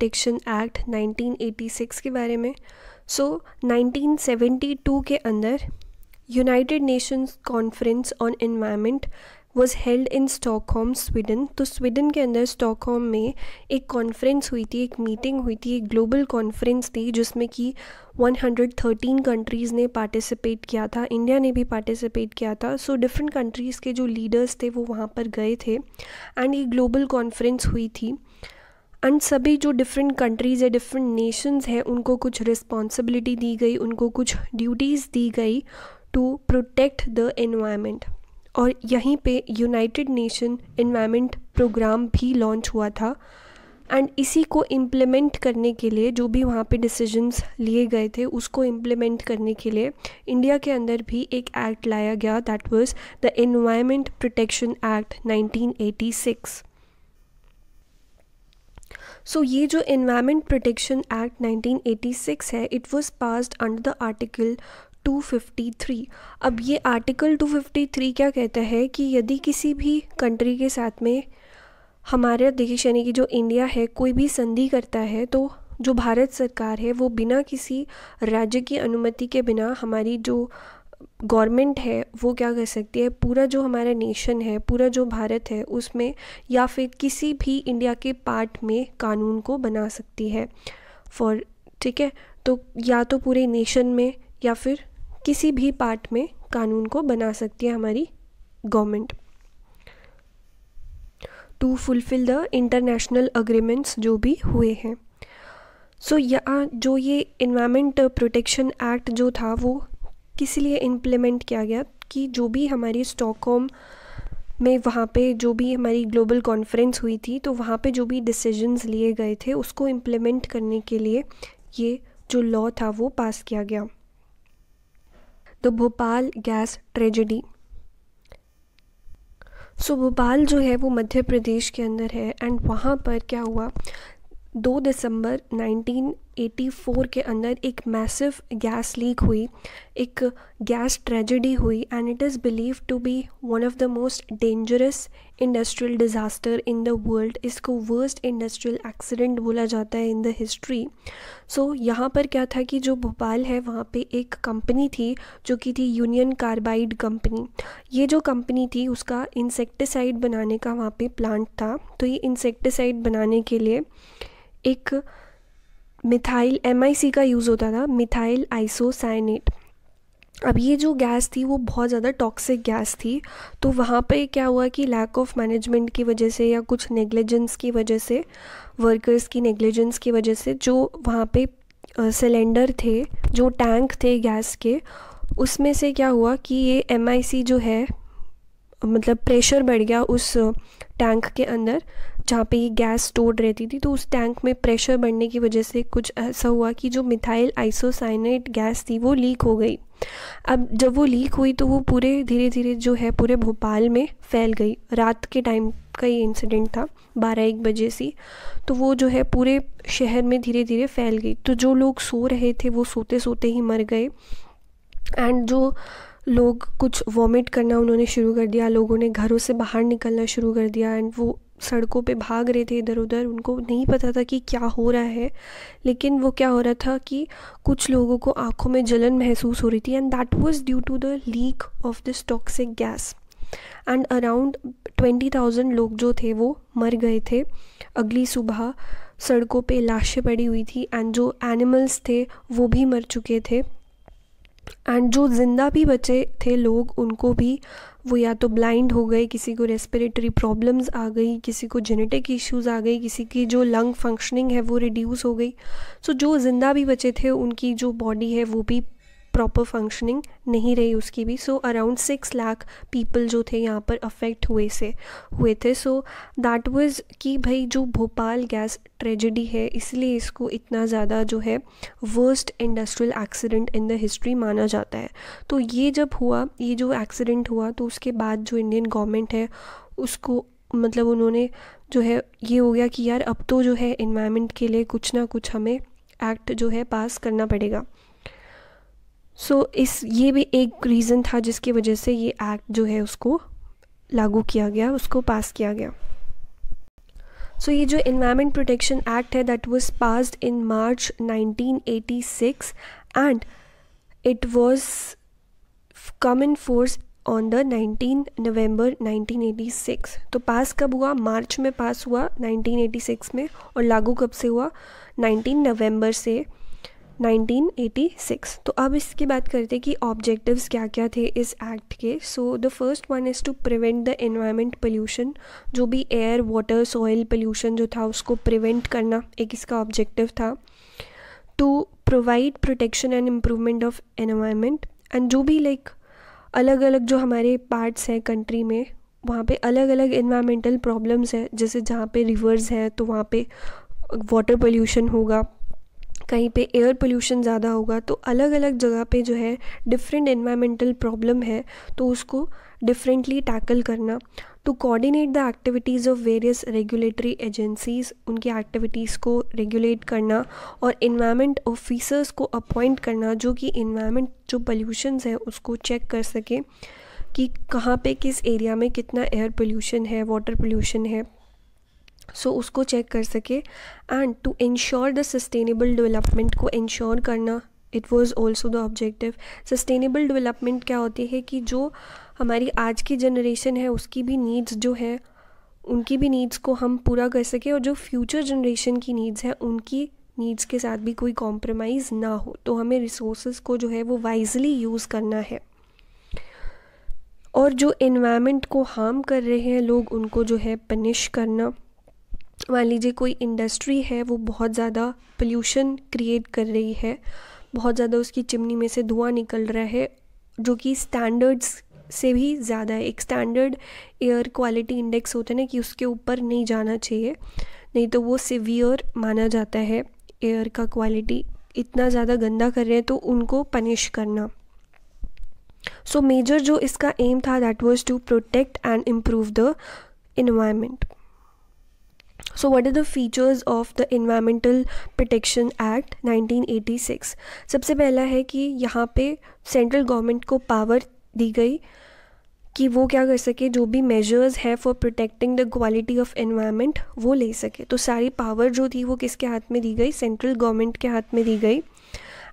Protection act 1986 के बारे में सो so, 1972 के अंदर United Nations conference on environment was held in Stockholm Sweden तो स्वीडन के अंदर स्टॉकहोम में एक कॉन्फ्रेंस हुई थी एक मीटिंग हुई थी एक ग्लोबल कॉन्फ्रेंस थी जिसमें कि 113 कंट्रीज़ ने पार्टिसिपेट किया था इंडिया ने भी पार्टिसिपेट किया था सो डिफरेंट कंट्रीज़ के जो लीडर्स थे वो वहाँ पर गए थे एंड ये ग्लोबल कॉन्फ्रेंस हुई थी एंड सभी जो डिफरेंट कंट्रीज़ है डिफरेंट नेशंस है उनको कुछ रिस्पॉन्सिबिलिटी दी गई उनको कुछ ड्यूटीज़ दी गई टू प्रोटेक्ट द इन्वायरमेंट और यहीं पे यूनाइटेड नेशन इन्वायरमेंट प्रोग्राम भी लॉन्च हुआ था एंड इसी को इम्प्लीमेंट करने के लिए जो भी वहाँ पे डिसीजंस लिए गए थे उसको इम्प्लीमेंट करने के लिए इंडिया के अंदर भी एक एक्ट लाया गया that was the environment protection act 1986 so ये जो इन्वायरमेंट प्रोटेक्शन एक्ट 1986 है it was passed under the article 253 अब ये आर्टिकल 253 क्या कहता है कि यदि किसी भी कंट्री के साथ में हमारे देश यानी कि जो इंडिया है कोई भी संधि करता है तो जो भारत सरकार है वो बिना किसी राज्य की अनुमति के बिना हमारी जो गवर्नमेंट है वो क्या कर सकती है पूरा जो हमारा नेशन है पूरा जो भारत है उसमें या फिर किसी भी इंडिया के पार्ट में कानून को बना सकती है फॉर ठीक है तो या तो पूरे नेशन में या फिर किसी भी पार्ट में कानून को बना सकती है हमारी government to fulfil the international agreements जो भी हुए हैं सो so, यहाँ जो ये इन्वामेंट प्रोटेक्शन एक्ट जो था वो किस लिए इम्प्लीमेंट किया गया कि जो भी हमारी स्टॉकहोम में वहाँ पे जो भी हमारी ग्लोबल कॉन्फ्रेंस हुई थी तो वहाँ पे जो भी डिसीजंस लिए गए थे उसको इम्प्लीमेंट करने के लिए ये जो लॉ था वो पास किया गया the Bhopal gas tragedy so Bhopal जो है वो मध्य प्रदेश के अंदर है एंड वहाँ पर क्या हुआ दो दिसंबर 1984 के अंदर एक मैसिव गैस लीक हुई एक गैस ट्रेजेडी हुई and it is believe to be one of the most dangerous industrial disaster in the world इसको वर्स्ट इंडस्ट्रियल एक्सीडेंट बोला जाता है इन द हिस्ट्री सो यहाँ पर क्या था कि जो भोपाल है वहाँ पे एक कंपनी थी जो कि थी यूनियन कार्बाइड कंपनी ये जो कंपनी थी उसका इंसेक्टिसाइड बनाने का वहाँ पे प्लांट था तो ये इंसेक्टिसाइड बनाने के लिए एक मिथाइल एम का यूज़ होता था मिथाइल आइसोसाइनेट अब ये जो गैस थी वो बहुत ज़्यादा टॉक्सिक गैस थी तो वहाँ पे क्या हुआ कि लैक ऑफ मैनेजमेंट की वजह से या कुछ नेग्लिजेंस की वजह से वर्कर्स की नेग्लिजेंस की वजह से जो वहाँ पे सिलेंडर थे जो टैंक थे गैस के उसमें से क्या हुआ कि ये एम जो है मतलब प्रेशर बढ़ गया उस टैंक के अंदर जहाँ पे ये गैस स्टोर्ड रहती थी तो उस टैंक में प्रेशर बढ़ने की वजह से कुछ ऐसा हुआ कि जो मिथाइल आइसोसाइनेट गैस थी वो लीक हो गई अब जब वो लीक हुई तो वो पूरे धीरे धीरे जो है पूरे भोपाल में फैल गई रात के टाइम का ये इंसिडेंट था बारह एक बजे सी तो वो जो है पूरे शहर में धीरे धीरे फैल गई तो जो लोग सो रहे थे वो सोते सोते ही मर गए एंड जो लोग कुछ वॉमिट करना उन्होंने शुरू कर दिया लोगों ने घरों से बाहर निकलना शुरू कर दिया एंड वो सड़कों पे भाग रहे थे इधर उधर उनको नहीं पता था कि क्या हो रहा है लेकिन वो क्या हो रहा था कि कुछ लोगों को आंखों में जलन महसूस हो रही थी and that was due to the leak of this toxic gas and around twenty thousand लोग जो थे वो मर गए थे अगली सुबह सड़कों पे लाशें पड़ी हुई थी एंड जो एनिमल्स थे वो भी मर चुके थे एंड जो ज़िंदा भी बचे थे लोग उनको भी वो या तो ब्लाइंड हो गए किसी को रेस्पिरेटरी प्रॉब्लम्स आ गई किसी को जेनेटिक इश्यूज आ गई किसी की जो लंग फंक्शनिंग है वो रिड्यूस हो गई सो so, जो ज़िंदा भी बचे थे उनकी जो बॉडी है वो भी प्रॉपर फंक्शनिंग नहीं रही उसकी भी so around six lakh people जो थे यहाँ पर अफेक्ट हुए से हुए थे सो दैट वाज कि भाई जो भोपाल गैस ट्रेजेडी है इसलिए इसको इतना ज़्यादा जो है worst industrial accident in the history माना जाता है तो ये जब हुआ ये जो एक्सीडेंट हुआ तो उसके बाद जो इंडियन गवर्नमेंट है उसको मतलब उन्होंने जो है ये हो गया कि यार अब तो जो है इन्वायरमेंट के लिए कुछ ना कुछ हमें एक्ट जो है पास करना पड़ेगा सो so, इस ये भी एक रीज़न था जिसकी वजह से ये एक्ट जो है उसको लागू किया गया उसको पास किया गया सो so, ये जो इन्वायरमेंट प्रोटेक्शन एक्ट है that was passed in March 1986 and it was come in force on the 19 November 1986 तो पास कब हुआ मार्च में पास हुआ 1986 में और लागू कब से हुआ 19 नवंबर से 1986 तो अब इसकी बात करते हैं कि ऑब्जेक्टिव्स क्या क्या थे इस एक्ट के so the first one is to prevent the environment pollution जो भी एयर वाटर सॉइल पोल्यूशन जो था उसको प्रिवेंट करना एक इसका ऑब्जेक्टिव था to provide protection and improvement of environment and जो भी लाइक like, अलग अलग जो हमारे पार्ट्स हैं कंट्री में वहाँ पे अलग अलग इन्वायरमेंटल प्रॉब्लम्स हैं जैसे जहाँ पे रिवर्स हैं तो वहाँ पे वाटर पोल्यूशन होगा कहीं पे एयर पोल्यूशन ज़्यादा होगा तो अलग अलग जगह पे जो है डिफरेंट इन्वायरमेंटल प्रॉब्लम है तो उसको डिफरेंटली टैकल करना to coordinate the activities of various regulatory agencies उनकी एक्टिविटीज़ को रेगुलेट करना और इन्वायरमेंट ऑफिसर्स को अपॉइंट करना जो कि इन्वायरमेंट जो पोल्यूशन है उसको चेक कर सके कि कहाँ पे किस एरिया में कितना एयर पोल्यूशन है वाटर पोल्यूशन है सो so, उसको चेक कर सके and to ensure the sustainable development को इंश्योर करना it was also the objective sustainable development क्या होती है कि जो हमारी आज की जनरेशन है उसकी भी नीड्स जो है उनकी भी नीड्स को हम पूरा कर सकें और जो फ्यूचर जनरेशन की नीड्स है उनकी नीड्स के साथ भी कोई कॉम्प्रोमाइज़ ना हो तो हमें रिसोर्स को जो है वो वाइजली यूज़ करना है और जो इन्वायरमेंट को हार्म कर रहे हैं लोग उनको जो है पनिश करना मान लीजिए कोई इंडस्ट्री है वो बहुत ज़्यादा पोल्यूशन क्रिएट कर रही है बहुत ज़्यादा उसकी चिमनी में से धुआं निकल रहा है जो कि स्टैंडर्ड्स से भी ज़्यादा है एक स्टैंडर्ड एयर क्वालिटी इंडेक्स होते हैं ना कि उसके ऊपर नहीं जाना चाहिए नहीं तो वो सिवियर माना जाता है एयर का क्वालिटी इतना ज़्यादा गंदा कर रहे हैं तो उनको पनिश करना सो so, मेजर जो इसका एम था that was to protect and improve the environment So, what are the features of the Environmental Protection Act 1986? सबसे पहला है कि यहाँ पे सेंट्रल गवर्नमेंट को पावर दी गई कि वो क्या कर सके जो भी मेजर्स है for protecting the quality of environment वो ले सके तो सारी पावर जो थी वो किसके हाथ में दी गई सेंट्रल गवर्नमेंट के हाथ में दी गई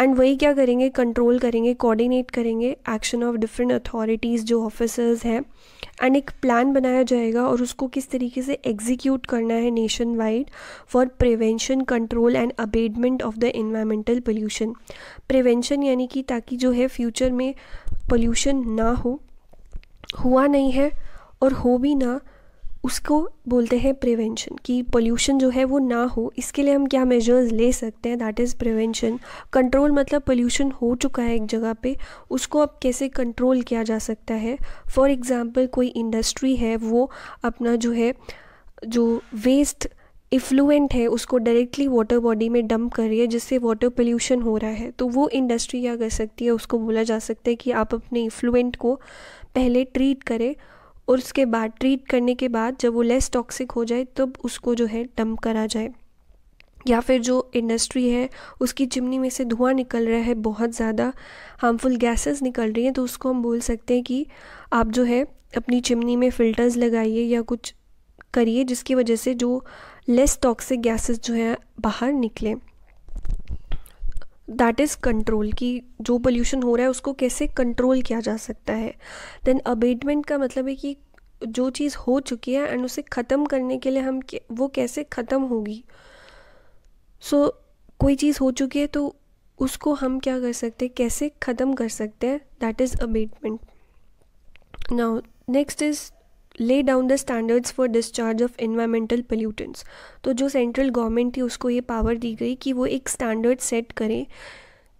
एंड वही क्या करेंगे कंट्रोल करेंगे कोऑर्डिनेट करेंगे एक्शन ऑफ डिफरेंट अथॉरिटीज़ जो ऑफिसर्स हैं एंड एक प्लान बनाया जाएगा और उसको किस तरीके से एग्जीक्यूट करना है nationwide for prevention control and abatement of the environmental pollution prevention यानी कि ताकि जो है फ्यूचर में पोल्यूशन ना हो हुआ नहीं है और हो भी ना उसको बोलते हैं प्रिवेंशन कि पोल्यूशन जो है वो ना हो इसके लिए हम क्या मेजर्स ले सकते हैं दैट इज़ प्रिवेंशन कंट्रोल मतलब पोल्यूशन हो चुका है एक जगह पे उसको अब कैसे कंट्रोल किया जा सकता है फॉर एग्ज़ाम्पल कोई इंडस्ट्री है वो अपना जो है जो वेस्ट इफ्लुएंट है उसको डायरेक्टली वाटर बॉडी में डंप कर रही है जिससे वाटर पोल्यूशन हो रहा है तो वो इंडस्ट्री क्या कर सकती है उसको बोला जा सकता है कि आप अपने इफ्लुएंट को पहले ट्रीट करें और उसके बाद ट्रीट करने के बाद जब वो लेस टॉक्सिक हो जाए तब उसको जो है डंप करा जाए या फिर जो इंडस्ट्री है उसकी चिमनी में से धुआं निकल रहा है बहुत ज़्यादा हार्मफुल गैसेस निकल रही हैं तो उसको हम बोल सकते हैं कि आप जो है अपनी चिमनी में फ़िल्टर्स लगाइए या कुछ करिए जिसकी वजह से जो लेस टॉक्सिक गैसेस जो है बाहर निकलें दैट इज़ कंट्रोल कि जो पोल्यूशन हो रहा है उसको कैसे कंट्रोल किया जा सकता है देन अबेटमेंट का मतलब है कि जो चीज़ हो चुकी है एंड उसे ख़त्म करने के लिए हम वो कैसे ख़त्म होगी सो so, कोई चीज़ हो चुकी है तो उसको हम क्या कर सकते हैं कैसे ख़त्म कर सकते हैं that is abatement now next is lay down the standards for discharge of environmental pollutants तो जो सेंट्रल गवर्नमेंट थी उसको ये पावर दी गई कि वो एक स्टैंडर्ड सेट करे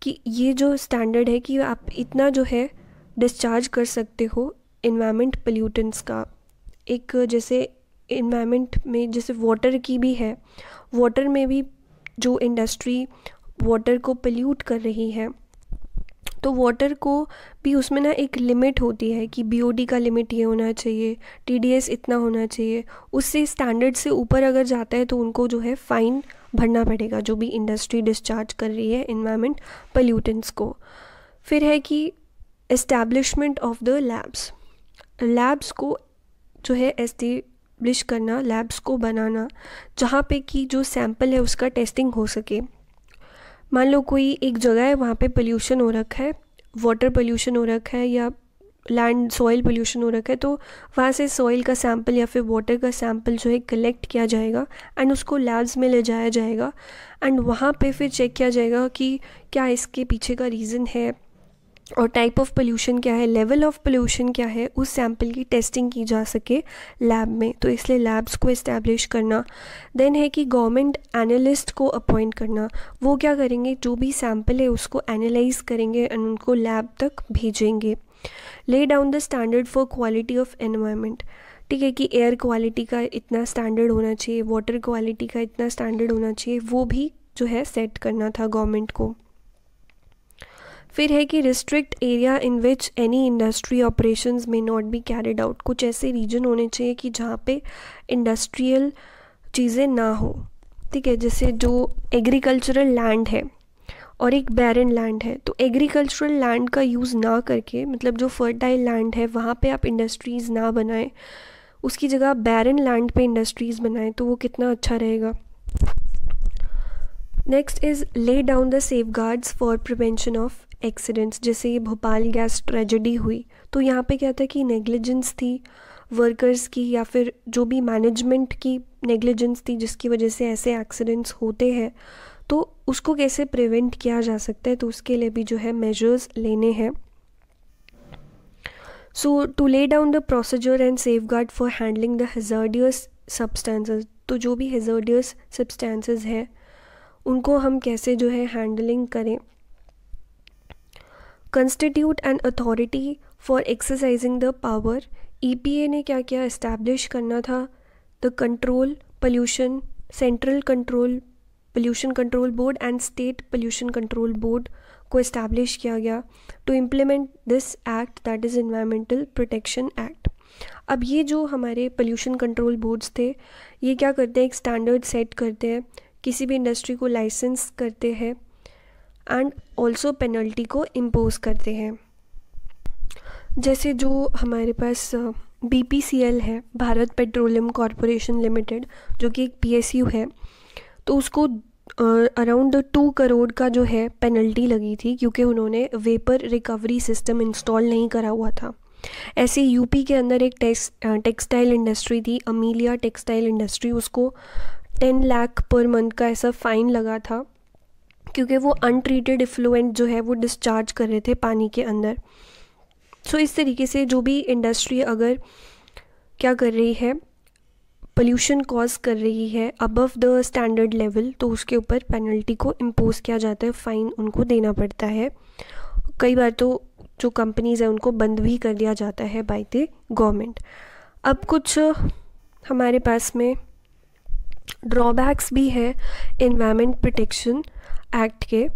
कि ये जो स्टैंडर्ड है कि आप इतना जो है डिस्चार्ज कर सकते हो इन्वायरमेंट पोल्यूटेंट्स का एक जैसे इन्वायरमेंट में जैसे वाटर की भी है वाटर में भी जो इंडस्ट्री वाटर को पोल्यूट कर रही है तो वाटर को भी उसमें ना एक लिमिट होती है कि बीओडी का लिमिट ये होना चाहिए टीडीएस इतना होना चाहिए उससे स्टैंडर्ड से ऊपर अगर जाता है तो उनको जो है फ़ाइन भरना पड़ेगा जो भी इंडस्ट्री डिस्चार्ज कर रही है इन्वायरमेंट पल्यूटेंट्स को फिर है कि establishment of the labs labs को जो है एस्टेब्लिश करना लैब्स को बनाना जहाँ पे कि जो सैम्पल है उसका टेस्टिंग हो सके मान लो कोई एक जगह है वहाँ पे पोल्यूशन हो रखा है वाटर पोल्यूशन हो रखा है या लैंड सॉइल पोल्यूशन हो रखा है तो वहाँ से सॉइल का सैम्पल या फिर वाटर का सैम्पल जो है कलेक्ट किया जाएगा एंड उसको लैब्स में ले जाया जाएगा एंड वहाँ पे फिर चेक किया जाएगा कि क्या इसके पीछे का रीज़न है और टाइप ऑफ पोल्यूशन क्या है लेवल ऑफ पोल्यूशन क्या है उस सैंपल की टेस्टिंग की जा सके लैब में तो इसलिए लैब्स को इस्टेब्लिश करना देन है कि गवर्नमेंट एनालिस्ट को अपॉइंट करना वो क्या करेंगे जो भी सैम्पल है उसको एनालाइज करेंगे एंड उनको लैब तक भेजेंगे lay down the standard for quality of environment ठीक है कि एयर क्वालिटी का इतना स्टैंडर्ड होना चाहिए वाटर क्वालिटी का इतना स्टैंडर्ड होना चाहिए वो भी जो है सेट करना था गवर्नमेंट को फिर है कि restrict area in which any industry operation में नॉट बी कैरिड आउट कुछ ऐसे रीजन होने चाहिए कि जहाँ पे इंडस्ट्रियल चीज़ें ना हो ठीक है जैसे जो एग्रीकल्चरल लैंड है और एक बैरन लैंड है तो एग्रीकल्चरल लैंड का यूज़ ना करके मतलब जो फर्टाइल लैंड है वहाँ पे आप इंडस्ट्रीज़ ना बनाएं उसकी जगह बैरन लैंड पे इंडस्ट्रीज़ बनाएं तो वो कितना अच्छा रहेगा next is lay down the safeguards for prevention of accidents जैसे ये भोपाल गैस ट्रेजेडी हुई तो यहाँ पे क्या था कि नेग्लिजेंस थी वर्कर्स की या फिर जो भी मैनेजमेंट की नेग्लिजेंस थी जिसकी वजह से ऐसे एक्सीडेंट्स होते हैं तो उसको कैसे प्रिवेंट किया जा सकता है तो उसके लिए भी जो है मेजर्स लेने हैं so to lay down the procedure and safeguard for handling the hazardous substances तो जो भी हेजर्डियस सब्सटेंसेज है उनको हम कैसे जो है हैंडलिंग करें constitute an authority for exercising the power ए ने क्या क्या इस्टेब्लिश करना था the control pollution central control pollution control board and state pollution control board को इस्टेब्लिश किया गया to implement this act that is environmental protection act अब ये जो हमारे पल्यूशन कंट्रोल बोर्ड्स थे ये क्या करते हैं एक स्टैंडर्ड सेट करते हैं किसी भी इंडस्ट्री को लाइसेंस करते हैं एंड ऑल्सो पेनल्टी को इम्पोज करते हैं जैसे जो हमारे पास बी पी सी एल है भारत पेट्रोलियम कॉरपोरेशन लिमिटेड जो कि एक पी एस यू है तो उसको अराउंड टू करोड़ का जो है पेनल्टी लगी थी क्योंकि उन्होंने वेपर रिकवरी सिस्टम इंस्टॉल नहीं करा हुआ था ऐसे यूपी के अंदर एक टेक्स टेक्सटाइल इंडस्ट्री थी अमीलिया टेक्सटाइल इंडस्ट्री उसको टेन लाख पर मंथ का ऐसा फ़ाइन लगा था क्योंकि वो अनट्रीटेड इफ्लुएंट जो है वो डिस्चार्ज कर रहे थे पानी के अंदर सो so, इस तरीके से जो भी इंडस्ट्री अगर क्या कर रही है पोल्यूशन कॉज कर रही है अबव द स्टैंडर्ड लेवल तो उसके ऊपर पेनल्टी को इम्पोज किया जाता है फ़ाइन उनको देना पड़ता है कई बार तो जो कंपनीज़ हैं उनको बंद भी कर दिया जाता है बाय द गवर्नमेंट अब कुछ हमारे पास में ड्रॉबैक्स भी है इन्वायरमेंट प्रोटेक्शन एक्ट के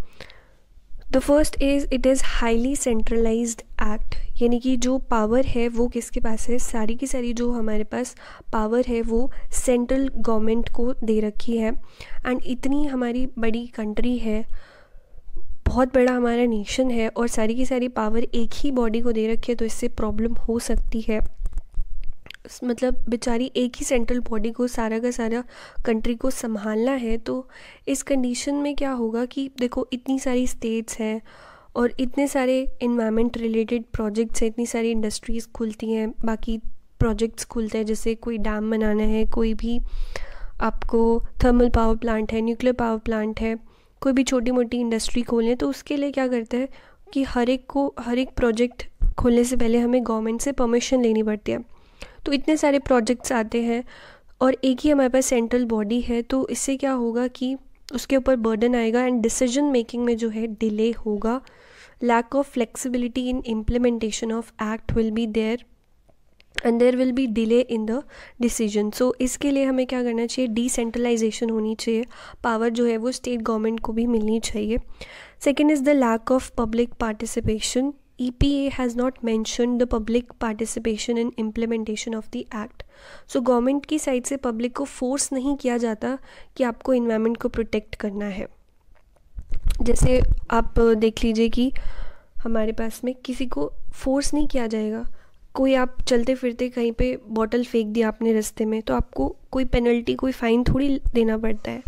the first is it is highly centralize act यानी कि जो पावर है वो किसके पास है सारी की सारी जो हमारे पास पावर है वो सेंट्रल गवर्नमेंट को दे रखी है एंड इतनी हमारी बड़ी कंट्री है बहुत बड़ा हमारा नेशन है और सारी की सारी पावर एक ही बॉडी को दे रखी है तो इससे प्रॉब्लम हो सकती है मतलब बेचारी एक ही सेंट्रल बॉडी को सारा का सारा कंट्री को संभालना है तो इस कंडीशन में क्या होगा कि देखो इतनी सारी स्टेट्स हैं और इतने सारे इन्वायरमेंट रिलेटेड प्रोजेक्ट्स हैं इतनी सारी इंडस्ट्रीज़ खुलती हैं बाकी प्रोजेक्ट्स खुलते हैं जैसे कोई डैम बनाना है कोई भी आपको थर्मल पावर प्लांट है न्यूक्लियर पावर प्लांट है कोई भी छोटी मोटी इंडस्ट्री खोलें तो उसके लिए क्या करते हैं कि हर एक को हर एक प्रोजेक्ट खोलने से पहले हमें गवर्नमेंट से परमिशन लेनी पड़ती है तो इतने सारे प्रोजेक्ट्स आते हैं और एक ही हमारे पास सेंट्रल बॉडी है तो इससे क्या होगा कि उसके ऊपर बर्डन आएगा एंड डिसीजन मेकिंग में जो है डिले होगा lack of flexibility in implementation of act will be there and there will be delay in the decision so इसके लिए हमें क्या करना चाहिए डिसेंट्रलाइजेशन होनी चाहिए पावर जो है वो स्टेट गवर्नमेंट को भी मिलनी चाहिए second is the lack of public participation EPA has not mentioned the public participation in implementation of the act. So government की साइड से public को force नहीं किया जाता कि आपको environment को protect करना है जैसे आप देख लीजिए कि हमारे पास में किसी को force नहीं किया जाएगा कोई आप चलते फिरते कहीं पे bottle फेंक दिया आपने रास्ते में तो आपको कोई penalty कोई fine थोड़ी देना पड़ता है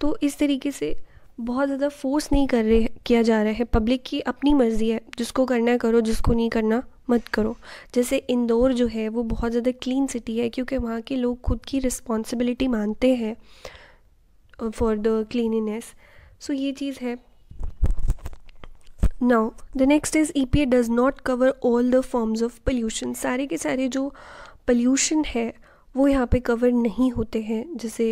तो इस तरीके से बहुत ज़्यादा फोर्स नहीं कर रहे किया जा रहा है पब्लिक की अपनी मर्ज़ी है जिसको करना है करो जिसको नहीं करना मत करो जैसे इंदौर जो है वो बहुत ज़्यादा क्लीन सिटी है क्योंकि वहाँ के लोग खुद की रिस्पॉन्सिबिलिटी मानते हैं फॉर द क्लीनिनेस सो ये चीज़ है now the next is E P A does not cover all the forms of pollution सारे के सारे जो पल्यूशन है वो यहाँ पे कवर नहीं होते हैं जैसे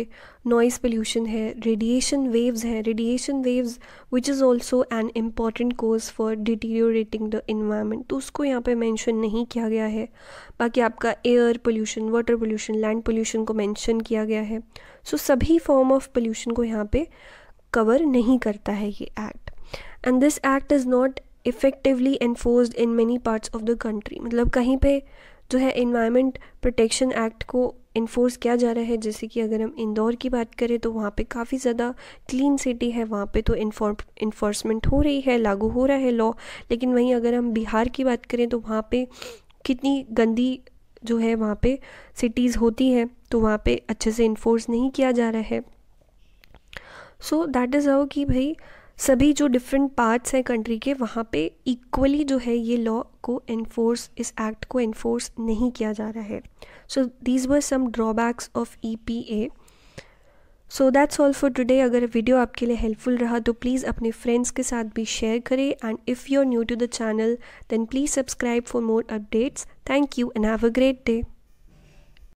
नॉइज़ पोल्यूशन है रेडिएशन वेव्स हैं radiation waves which is also an important cause for deteriorating the environment तो उसको यहाँ पे मेंशन नहीं किया गया है बाकी आपका air pollution water pollution land pollution को मेंशन किया गया है सो so, सभी फॉर्म ऑफ पोल्यूशन को यहाँ पे कवर नहीं करता है ये act and this act is not effectively enforce in many parts of the country मतलब कहीं पर जो है इन्वायरमेंट प्रोटेक्शन एक्ट को इन्फोर्स किया जा रहा है जैसे कि अगर हम इंदौर की बात करें तो वहाँ पे काफ़ी ज़्यादा क्लीन सिटी है वहाँ पे तो इन्फोर्समेंट हो रही है लागू हो रहा है लॉ लेकिन वहीं अगर हम बिहार की बात करें तो वहाँ पे कितनी गंदी जो है वहाँ पे सिटीज़ होती है तो वहाँ पे अच्छे से इन्फोर्स नहीं किया जा रहा है सो दैट इज़ हाउ कि भाई सभी जो डिफरेंट पार्ट्स हैं कंट्री के वहाँ पे इक्वली जो है ये लॉ को इन्फोर्स इस एक्ट को इन्फोर्स नहीं किया जा रहा है so these were some drawbacks of E P A so that's all for today अगर वीडियो आपके लिए हेल्पफुल रहा तो प्लीज़ अपने फ्रेंड्स के साथ भी शेयर करें and if you are new to the channel then please subscribe for more updates thank you and have a great day